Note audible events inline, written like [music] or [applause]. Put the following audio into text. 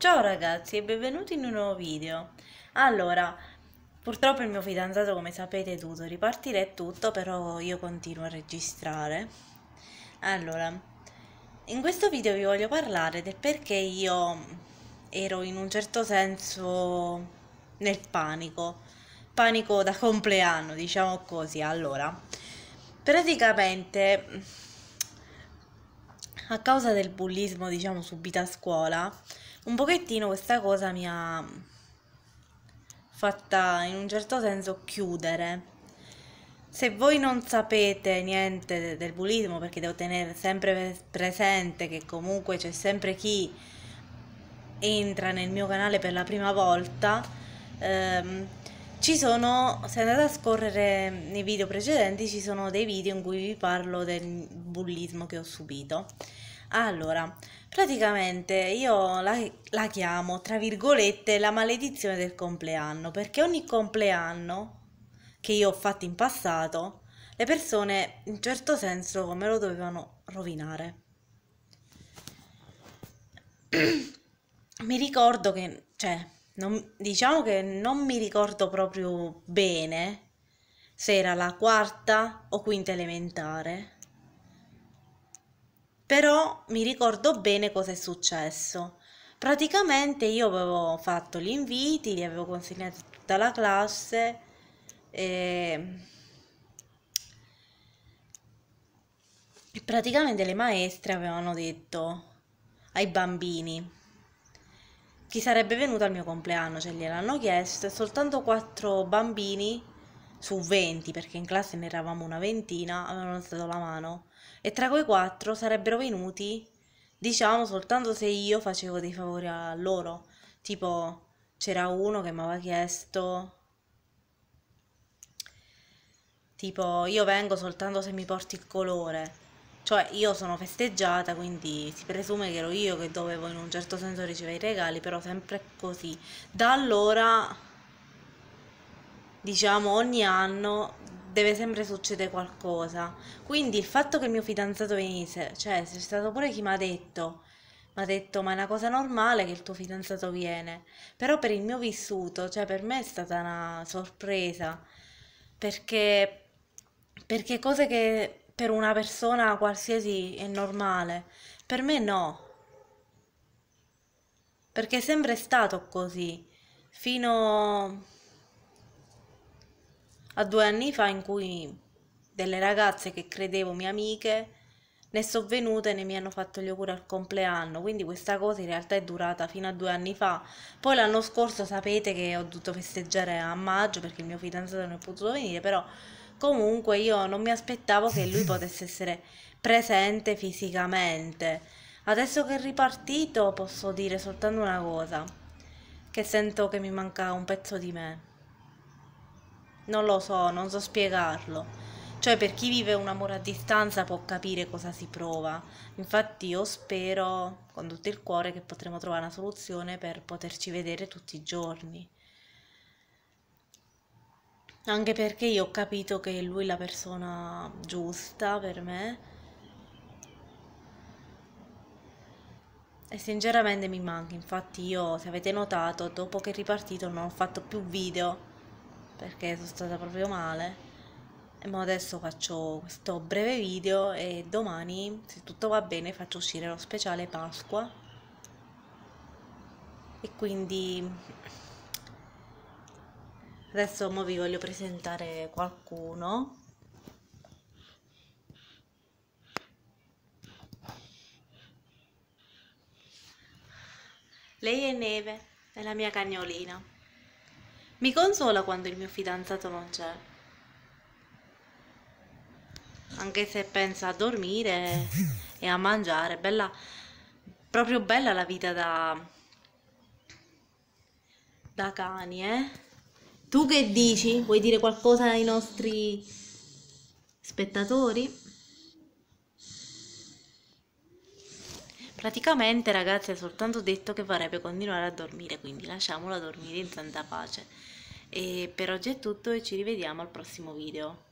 Ciao ragazzi e benvenuti in un nuovo video. Allora, purtroppo il mio fidanzato come sapete è dovuto ripartire è tutto, però io continuo a registrare. Allora, in questo video vi voglio parlare del perché io ero in un certo senso nel panico. Panico da compleanno, diciamo così. Allora, praticamente a causa del bullismo, diciamo, subito a scuola un pochettino questa cosa mi ha fatta in un certo senso chiudere. Se voi non sapete niente del bullismo, perché devo tenere sempre presente che comunque c'è sempre chi entra nel mio canale per la prima volta, ehm, ci sono, se andate a scorrere nei video precedenti, ci sono dei video in cui vi parlo del bullismo che ho subito. Allora, praticamente io la, la chiamo, tra virgolette, la maledizione del compleanno, perché ogni compleanno che io ho fatto in passato, le persone in certo senso me lo dovevano rovinare. mi ricordo che, cioè, non, diciamo che non mi ricordo proprio bene se era la quarta o quinta elementare però mi ricordo bene cosa è successo. Praticamente io avevo fatto gli inviti, li avevo consegnati a tutta la classe e... praticamente le maestre avevano detto ai bambini chi sarebbe venuto al mio compleanno, ce cioè gliel'hanno chiesto e soltanto quattro bambini su 20, perché in classe ne eravamo una ventina, avevano alzato la mano. E tra quei quattro sarebbero venuti, diciamo, soltanto se io facevo dei favori a loro. Tipo, c'era uno che mi aveva chiesto... Tipo, io vengo soltanto se mi porti il colore. Cioè, io sono festeggiata, quindi si presume che ero io che dovevo in un certo senso ricevere i regali, però sempre così. Da allora diciamo ogni anno deve sempre succedere qualcosa. Quindi il fatto che il mio fidanzato venisse, cioè c'è stato pure chi mi ha detto, mi ha detto ma è una cosa normale che il tuo fidanzato viene, però per il mio vissuto, cioè per me è stata una sorpresa, perché, perché cose che per una persona qualsiasi è normale, per me no, perché è sempre stato così, fino a due anni fa in cui delle ragazze che credevo mie amiche ne sono venute e ne mi hanno fatto gli auguri al compleanno, quindi questa cosa in realtà è durata fino a due anni fa. Poi l'anno scorso sapete che ho dovuto festeggiare a maggio perché il mio fidanzato non è potuto venire, però comunque io non mi aspettavo che lui [laughs] potesse essere presente fisicamente. Adesso che è ripartito posso dire soltanto una cosa, che sento che mi manca un pezzo di me. Non lo so, non so spiegarlo. Cioè, per chi vive un amore a distanza può capire cosa si prova. Infatti io spero con tutto il cuore che potremo trovare una soluzione per poterci vedere tutti i giorni. Anche perché io ho capito che è lui la persona giusta per me. E sinceramente mi manca, infatti io, se avete notato, dopo che è ripartito non ho fatto più video perché sono stata proprio male e adesso faccio questo breve video e domani se tutto va bene faccio uscire lo speciale Pasqua e quindi adesso vi voglio presentare qualcuno Lei è Neve, è la mia cagnolina. Mi consola quando il mio fidanzato non c'è. Anche se pensa a dormire e a mangiare, bella proprio bella la vita da da cani, eh? Tu che dici? Vuoi dire qualcosa ai nostri spettatori? Praticamente ragazzi ha soltanto detto che vorrebbe continuare a dormire, quindi lasciamola dormire in santa pace. E per oggi è tutto e ci rivediamo al prossimo video.